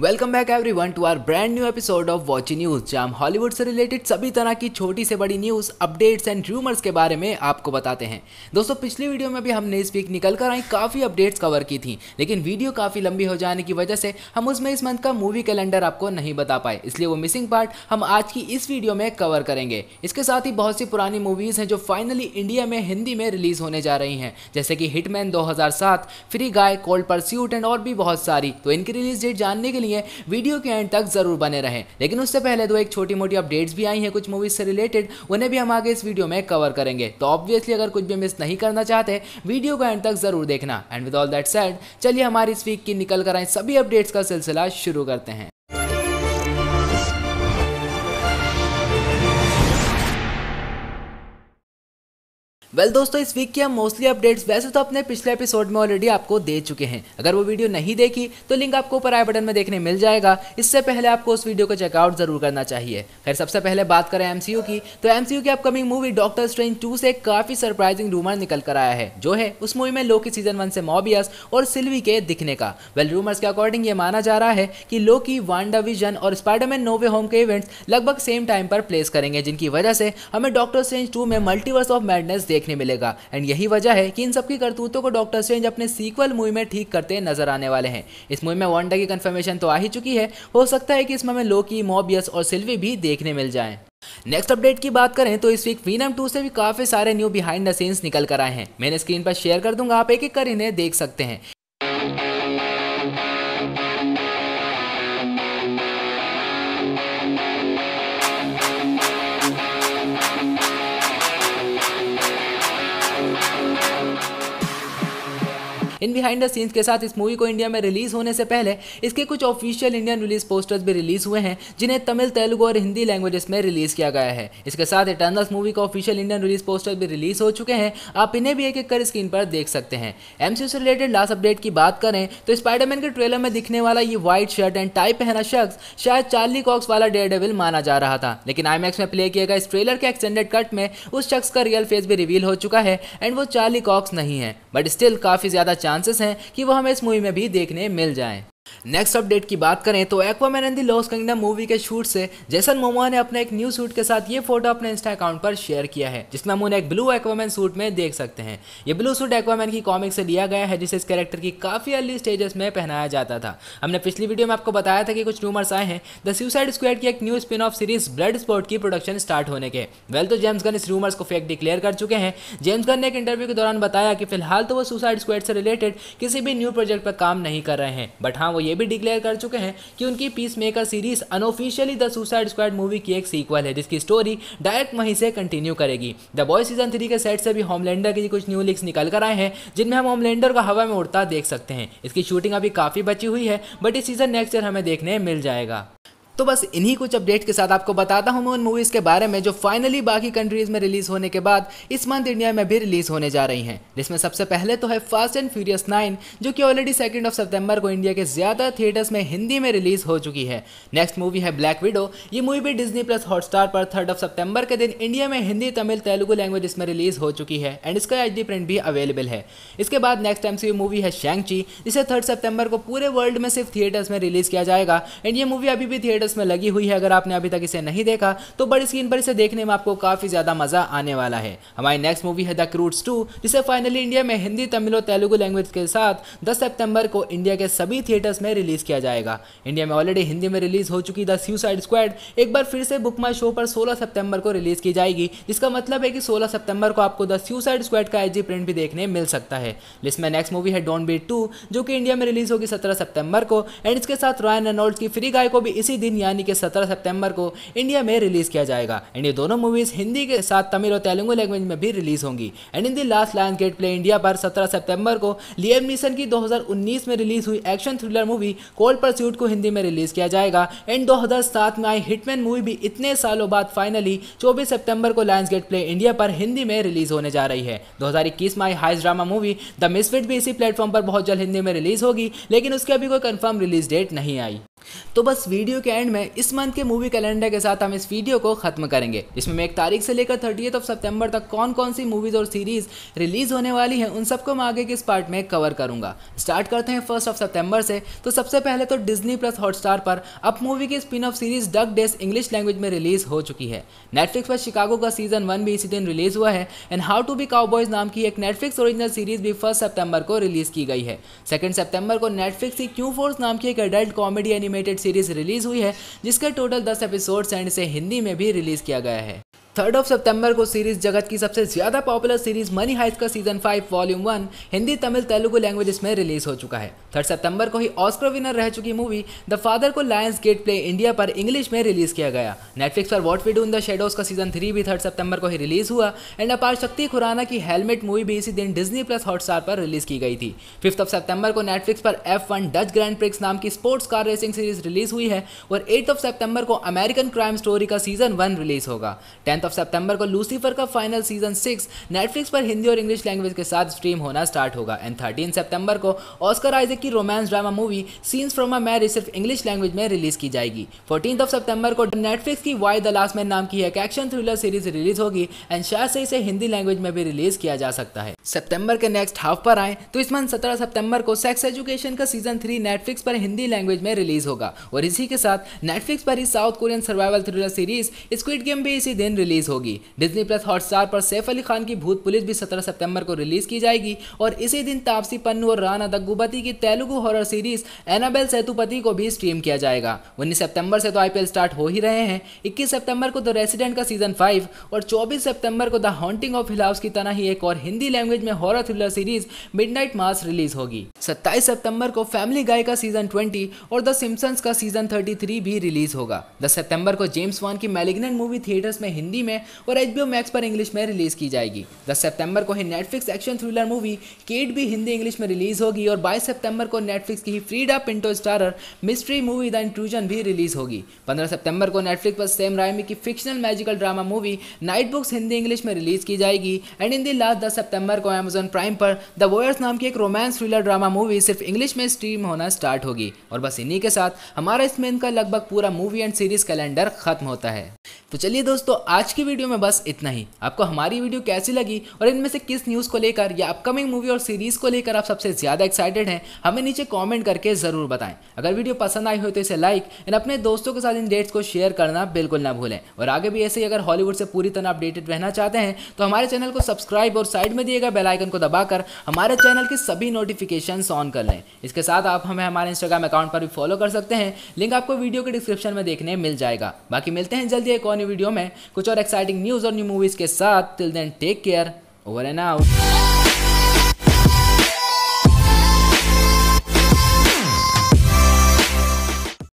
welcome back everyone to our brand new episode of watch news जहाँ Hollywood से related सभी तरह की छोटी से बड़ी न्यूज़ अपडेट्स एंड रूमर्स के बारे में आपको बताते हैं दोस्तों पिछली वीडियो में भी हमने इस वीक निकल कर आई काफ़ी अपडेट्स कवर की थी लेकिन वीडियो काफ़ी लंबी हो जाने की वजह से हम उसमें इस मंथ का मूवी कैलेंडर आपको नहीं बता पाए इसलिए वो मिसिंग पार्ट हम आज की इस वीडियो में कवर करेंगे इसके साथ ही बहुत सी पुरानी मूवीज़ हैं जो फाइनली इंडिया में हिंदी में रिलीज़ होने जा रही हैं जैसे कि हिटमैन दो free guy cold pursuit and और भी बहुत सारी तो इनकी रिलीज डेट जानने के लिए लिए वीडियो के एंड तक जरूर बने रहें लेकिन उससे पहले दो एक छोटी मोटी अपडेट्स भी आई हैं कुछ मूवीज से रिलेटेड उन्हें भी हम आगे इस वीडियो में कवर करेंगे तो ऑब्वियसली अगर कुछ भी मिस नहीं करना चाहते वीडियो को एंड तक जरूर देखना and with all that said चलिए हमारी इस वीक की निकल कर आए सभी अपडेट्स का सिलसिला शुरू करते हैं वेल well, दोस्तों इस वीक की हम मोस्टली अपडेट्स वैसे तो अपने पिछले एपिसोड में ऑलरेडी आपको दे चुके हैं अगर वो वीडियो नहीं देखी तो लिंक आपको ऊपर आई बटन में देखने मिल जाएगा इससे पहले आपको उस वीडियो को चेकआउट जरूर करना चाहिए खैर सबसे पहले बात करें एमसीयू की तो एमसीयू की upcoming movie doctor strange two से काफी सरप्राइजिंग रूमर निकल कर आया है जो है उस मूवी में लोकी सीजन वन से मॉबियस और सिल्वी के दिखने का वेल रूमर्स के अकॉर्डिंग ये माना जा रहा है कि लोकी वांडा विजन और स्पाइडरमैन नोवे होम के इवेंट्स लगभग सेम टाइम पर प्लेस करेंगे जिनकी वजह से हमें डॉक्टर स्ट्रेंज टू में मल्टीवर्स ऑफ मैडनेस देख देखने मिलेगा एंड यही वजह है कि इन सबकी करतूतों को डॉक्टर स्ट्रेंज अपने सीक्वल मूवी में ठीक करते नजर आने वाले हैं इस मूवी में वनडा की कंफर्मेशन तो आ ही चुकी है हो सकता है कि इसमें हमें लोकी मोबियस और सिल्वी भी देखने मिल जाए नेक्स्ट अपडेट की बात करें तो इस वीक वीनम 2 से भी काफी सारे न्यू बिहाइंड द सीन्स निकल कर आए हैं मैंने स्क्रीन पर शेयर कर दूंगा आप एक एक कर इन्हें देख सकते हैं इन बिहाइंड द सीन्स के साथ इस मूवी को इंडिया में रिलीज होने से पहले इसके कुछ ऑफिशियल इंडियन रिलीज पोस्टर्स भी रिलीज हुए हैं जिन्हें तमिल तेलुगु और हिंदी लैंग्वेजेस में रिलीज किया गया है इसके साथ इटर्नल्स मूवी का ऑफिशियल इंडियन रिलीज पोस्टर भी रिलीज हो चुके हैं आप इन्हें भी एक एक कर स्क्रीन पर देख सकते हैं एमसीयू से रिलेटेड लास्ट अपडेट की बात करें तो स्पाइडरमैन के ट्रेलर में दिखने वाला ये व्हाइट शर्ट एंड टाई पहना शख्स शायद चार्ली कॉक्स वाला डेयर डेविल माना जा रहा था लेकिन आईमैक्स में प्ले किया गया इस ट्रेलर के एक्सटेंडेड कट में उस शख्स का रियल फेस भी रिवील हो चुका है एंड वो चार्ली कॉक्स नहीं है बट स्टिल काफी ज्यादा चांस चांसेस हैं कि वो हमें इस मूवी में भी देखने मिल जाए नेक्स्ट अपडेट की बात करें तो Aquaman and the lost kingdom movie के शूट से जैसन मोमोआ ने अपने एक न्यू सूट के साथ ये फोटो अपने इंस्टा अकाउंट पर शेयर किया है जिसमें हम उन्हें एक ब्लू एक्वामैन सूट में देख सकते हैं ये ब्लू सूट एक्वामैन की कॉमिक से लिया गया है जिसे इस कैरेक्टर की काफ़ी अर्ली स्टेजेस में पहनाया जाता था हमने पिछली वीडियो में आपको बताया था कि कुछ रूमर्स आए हैं द सुसाइड स्क्वेड की एक new spin off series blood sport की प्रोडक्शन स्टार्ट होने के वेल तो जेम्स गन इस रूमर्स को फेक डिक्लेयर कर चुके हैं जेम्स गन ने एक इंटरव्यू के दौरान बताया कि फिलहाल तो वो सुसाइड स्क्वेड से रिलेटेड किसी भी न्यू प्रोजेक्ट पर काम नहीं कर रहे हैं बट हाँ वो ये भी डिक्लेयर कर चुके हैं कि उनकी peace maker series unofficially the suicide squad movie की एक सीक्वल है जिसकी स्टोरी डायरेक्ट वहीं से कंटिन्यू करेगी द बॉय सीजन थ्री के सेट से भी होमलैंडर के कुछ न्यू लिक्स निकल कर आए हैं जिनमें हम होमलैंडर को हवा में उड़ता देख सकते हैं इसकी शूटिंग अभी काफ़ी बची हुई है बट इस सीजन नेक्स्ट ईयर हमें देखने मिल जाएगा तो बस इन्हीं कुछ अपडेट के साथ आपको बताता हूँ मैं उन मूवीज़ के बारे में जो फाइनली बाकी कंट्रीज़ में रिलीज़ होने के बाद इस मंथ इंडिया में भी रिलीज़ होने जा रही हैं जिसमें सबसे पहले तो है फास्ट एंड फ्यूरियस नाइन जो कि ऑलरेडी सेकेंड ऑफ सितंबर को इंडिया के ज़्यादा थिएटर्स में हिंदी में रिलीज़ हो चुकी है नेक्स्ट मूवी है ब्लैक विडो ये मूवी भी डिजनी प्लस हॉटस्टार पर थर्ड ऑफ सितंबर के दिन इंडिया में हिंदी तमिल तेलुगु लैंग्वेज इसमें रिलीज़ हो चुकी है एंड इसका एच प्रिंट भी अवेलेबल है इसके बाद नेक्स्ट एम मूवी है शैंगची जिसे थर्ड सेप्टेम्बर को पूरे वर्ल्ड में सिर्फ थिएटर्स में रिलीज़ किया जाएगा एंड ये मूवी अभी भी थिएटर इसमें लगी हुई है अगर आपने अभी तक इसे नहीं देखा तो बड़ी स्क्रीन पर इसे देखने में आपको काफ़ी ज़्यादा मज़ा आने वाला है हमारी नेक्स्ट मूवी है द क्रूट्स टू जिसे फाइनली इंडिया में हिंदी तमिल और तेलुगु लैंग्वेज के साथ दस सेप्टेम्बर को इंडिया के सभी थिएटर्स में रिलीज़ किया जाएगा इंडिया में ऑलरेडी हिंदी में रिलीज़ हो चुकी द सुसाइड स्क्वाड एक बार फिर से बुक शो पर सोलह सेप्टेम्बर को रिलीज़ की जाएगी जिसका मतलब है कि सोलह सेप्टेम्बर को आपको द सुसाइड स्क्वाड का आई प्रिंट भी देखने मिल सकता है लिस्ट में नेक्स्ट मूवी है डोंट बी टू जो कि इंडिया में रिलीज़ होगी सत्रह सेप्टेम्बर को एंड इसके साथ रॉयन रेनोल्ड की फ्री गाय को भी इसी दिन यानी कि सत्रह सितंबर को इंडिया में रिलीज किया जाएगा एंड ये दोनों मूवीज हिंदी के साथ तमिल और तेलुगु लैंग्वेज में भी रिलीज होंगी and in the last Lionsgate play India पर सत्रह सितंबर को लियम मिशन की 2019 में रिलीज हुई action thriller movie cold pursuit को हिंदी में रिलीज किया जाएगा एंड दो में आई हिटमैन मूवी भी इतने सालों बाद फाइनली चौबीस सितंबर को लायंस गेट प्ले इंडिया पर हिंदी में रिलीज होने जा रही है दो में आई हाइस ड्रामा मूवी द मिसफिट भी इसी प्लेटफॉर्म पर बहुत जल्द हिंदी में रिलीज होगी लेकिन उसकी अभी कोई कन्फर्म रिलीज डेट नहीं आई तो बस वीडियो के एंड में इस मंथ के मूवी कैलेंडर के साथ हम इस वीडियो को खत्म करेंगे इसमें मैं एक तारीख से लेकर थर्टी ऑफ सितंबर तक कौन कौन सी मूवीज और सीरीज रिलीज होने वाली है उन सबको मैं आगे के इस पार्ट में कवर करूंगा स्टार्ट करते हैं फर्स्ट ऑफ सितंबर से तो सबसे पहले तो डिज्नी प्लस हॉटस्टार पर अब मूवी की स्पिन ऑफ सीरीज डक डेस इंग्लिश लैंग्वेज में रिलीज हो चुकी है नेटफ्लिक्स पर शिकागो का सीजन वन भी इसी दिन रिलीज हुआ है and how to be cowboys नाम की एक नेटफ्लिक्स ओरिजिनल सीरीज भी फर्स्ट सितंबर को रिलीज की गई है सेकेंड सितंबर को नेटफ्लिक्स की क्यू फोर्स नाम की एक adult comedy animate animated series release हुई है जिसका टोटल दस एपिसोड्स एंड इसे हिंदी में भी रिलीज किया गया है थर्ड ऑफ सितंबर को सीरीज जगत की सबसे ज्यादा पॉपुलर सीरीज मनी हाइस का season five volume one Hindi Tamil Telugu language में रिलीज हो चुका है थर्ड सितंबर को ही ऑस्कर विनर रह चुकी मूवी द फादर को लायंस गेट प्ले इंडिया पर इंग्लिश में रिलीज किया गया नेटफ्लिक्स पर what we do in the shadows का सीजन थ्री भी थर्ड सितंबर को ही रिलीज हुआ एंड अपार शक्ति खुराना की हेलमेट मूवी भी इसी दिन डिजनी प्लस हॉटस्टार पर रिलीज की गई थी फिफ्थ ऑफ सेप्टेबर को नेटफ्लिक्स पर F one Dutch grand prix नाम की sports car racing series release हुई है और एट ऑफ सितंबर को अमेरिकन क्राइम स्टोरी का सीजन वन रिलीज होगा टेंथ ऑफ सितंबर को लूसीफर का फाइनल सीजन सिक्स नेटफ्लिक्स पर हिंदी और इंग्लिश लैंग्वेज के साथ स्ट्रीम होना स्टार्ट होगा एंड थर्टीन सितंबर को ऑस्कर आइजिक की romance drama movie scenes from a marriage सिर्फ इंग्लिश लैंग्वेज में रिलीज की जाएगी फोर्टीन ऑफ सितंबर को नेटफ्लिक्स की वाई द लास्ट मैन नाम की एक एक्शन थ्रिलर सीरीज रिलीज होगी एंड शायद से इसे हिंदी लैंग्वेज में भी रिलीज किया जा सकता है सितंबर के नेक्स्ट हाफ पर आए तो इस मंथ सत्रह सितंबर को सेक्स एजुकेशन का सीजन थ्री नेटफ्लिक्स पर हिंदी लैंग्वेज में रिलीज होगा और इसी के साथ नेटफ्लिक्स पर ही South Korean survival thriller series squid game भी इसी दिन रिलीज होगी डिज्नी प्लस हॉटस्टार पर सैफ अली खान की भूत पुलिस भी सत्रह सितंबर को रिलीज की जाएगी और इसी दिन तापसी पन्नू और राना दग्गुबती की Telugu horror series Annabelle Sethupathi को भी स्ट्रीम किया जाएगा उन्नीस सितंबर से तो आईपीएल स्टार्ट हो ही रहे हैं इक्कीस सितंबर को द रेसिडेंट का सीजन फाइव और चौबीस सितंबर को द हॉन्टिंग ऑफ हिलाउस की तरह ही एक और हिंदी लैंग्वेज में horror thriller series midnight mass release होगी सत्ताईस सितंबर को फैमिली गाय का सीजन ट्वेंटी और द सिम्सन्स का सीजन थर्टी भी रिलीज होगा दस सितंबर को जेम्स वॉन की मैलिग्नेंट मूवी थिएटर्स में हिंदी में और एच मैक्स पर इंग्लिश में रिलीज की जाएगी दस सितंबर को ही Netflix action thriller movie Kate भी हिंदी इंग्लिश में रिलीज होगी और बाईस सितंबर सितंबर को नेटफ्लिक्स की ही Freida Pinto starrer mystery movie the intrusion भी रिलीज होगी 15 सितंबर को नेटफ्लिक्स पर सेम रायमी की fictional magical drama movie night books Hindi English में रिलीज की जाएगी एंड इन दी लास्ट दस सितंबर को अमेजन प्राइम पर द वॉयर्स नाम की एक रोमांस थ्रिलर ड्रामा मूवी सिर्फ इंग्लिश में स्ट्रीम होना स्टार्ट होगी और बस इन्हीं के साथ हमारा इस मंथ का लगभग पूरा मूवी एंड सीरीज कैलेंडर खत्म होता है तो चलिए दोस्तों आज की वीडियो में बस इतना ही आपको हमारी वीडियो कैसी लगी और इनमें से किस न्यूज़ को लेकर या अपकमिंग मूवी और सीरीज़ को लेकर आप सबसे ज़्यादा एक्साइटेड हैं हमें नीचे कॉमेंट करके ज़रूर बताएं अगर वीडियो पसंद आई हो तो इसे लाइक एंड अपने दोस्तों के साथ इन डेट्स को शेयर करना बिल्कुल ना भूलें और आगे भी ऐसे ही अगर हॉलीवुड से पूरी तरह अपडेटेड रहना चाहते हैं तो हमारे चैनल को सब्सक्राइब और साइड में दिए गए बेलाइकन को दबाकर हमारे चैनल की सभी नोटिफिकेशन ऑन कर लें इसके साथ आप हमें हमारे इंस्टाग्राम अकाउंट पर भी फॉलो कर सकते हैं लिंक आपको वीडियो के डिस्क्रिप्शन में देखने मिल जाएगा बाकी मिलते हैं जल्दी एक और वीडियो में कुछ और एक्साइटिंग न्यूज़ और न्यू मूवीज़ के साथ till then take care over and out